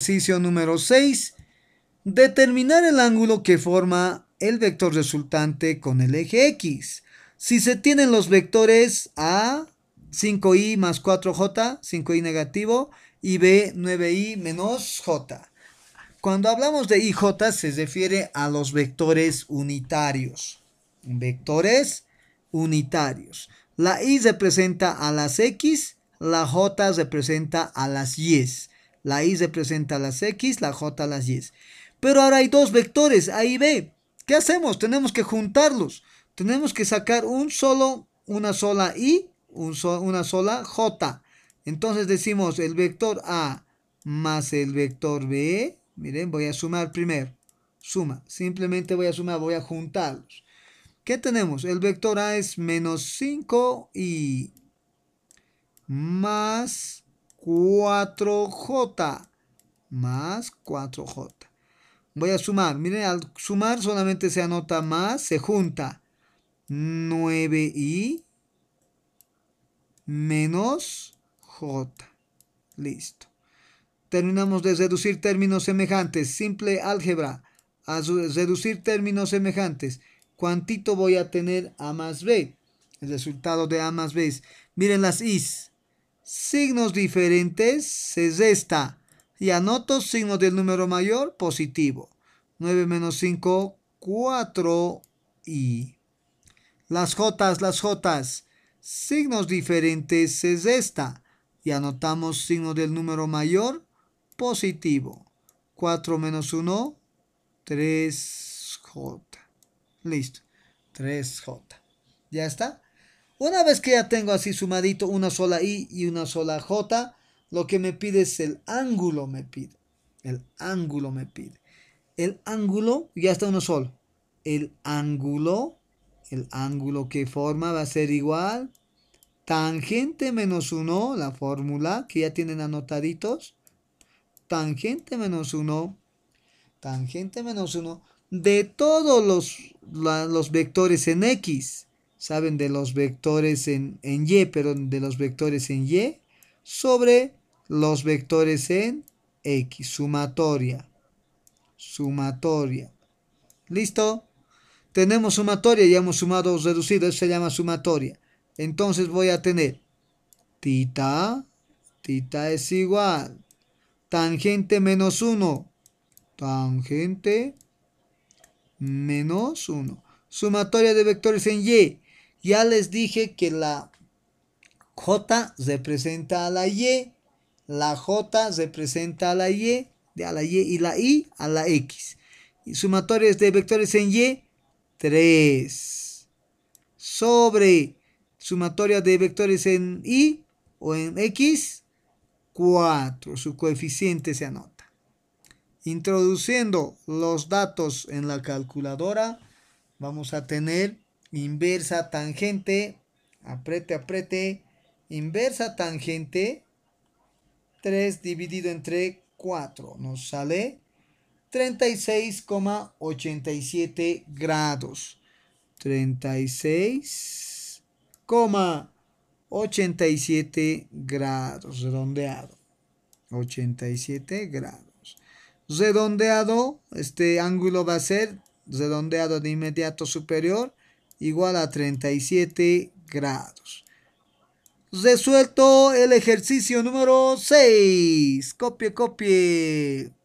Ejercicio número 6. Determinar el ángulo que forma el vector resultante con el eje X. Si se tienen los vectores A, 5i más 4j, 5i negativo, y B, 9i menos j. Cuando hablamos de ij se refiere a los vectores unitarios. Vectores unitarios. La i representa a las x, la j representa a las y la I representa las X, la J las Y. Pero ahora hay dos vectores, A y B. ¿Qué hacemos? Tenemos que juntarlos. Tenemos que sacar un solo, una sola I, un una sola J. Entonces decimos el vector A más el vector B. Miren, voy a sumar primero. Suma. Simplemente voy a sumar, voy a juntarlos. ¿Qué tenemos? El vector A es menos 5 y más 4J. Más 4J. Voy a sumar. Miren, al sumar solamente se anota más, se junta. 9i menos j. Listo. Terminamos de reducir términos semejantes. Simple álgebra. A reducir términos semejantes. ¿Cuántito voy a tener a más b? El resultado de a más b miren las i's signos diferentes es esta y anoto signo del número mayor positivo. 9 menos 5, 4 y las jotas, las jotas, signos diferentes es esta y anotamos signo del número mayor positivo. 4 menos 1, 3j. Listo, 3j. ¿Ya está? Una vez que ya tengo así sumadito una sola I y una sola J, lo que me pide es el ángulo, me pide. El ángulo me pide. El ángulo, ya está uno solo. El ángulo, el ángulo que forma va a ser igual. Tangente menos uno la fórmula que ya tienen anotaditos. Tangente menos 1. Tangente menos uno de todos los, los vectores en X saben de los vectores en, Y, perdón, de los vectores en Y sobre los vectores en X, sumatoria, sumatoria. ¿Listo? Tenemos sumatoria, ya hemos sumado reducido, eso se llama sumatoria. Entonces voy a tener tita, tita es igual, tangente menos 1, tangente menos 1. Sumatoria de vectores en Y, ya les dije que la J representa a la Y, la J representa a la Y, de a la Y y la I a la X. Y sumatorias de vectores en Y, 3. Sobre sumatoria de vectores en Y o en X, 4. Su coeficiente se anota. Introduciendo los datos en la calculadora, vamos a tener inversa tangente, aprete, aprete, inversa tangente, 3 dividido entre 4, nos sale 36,87 grados. 36,87 grados, redondeado. 87 grados. Redondeado, este ángulo va a ser redondeado de inmediato superior igual a 37 grados. Resuelto el ejercicio número 6. Copie, copie.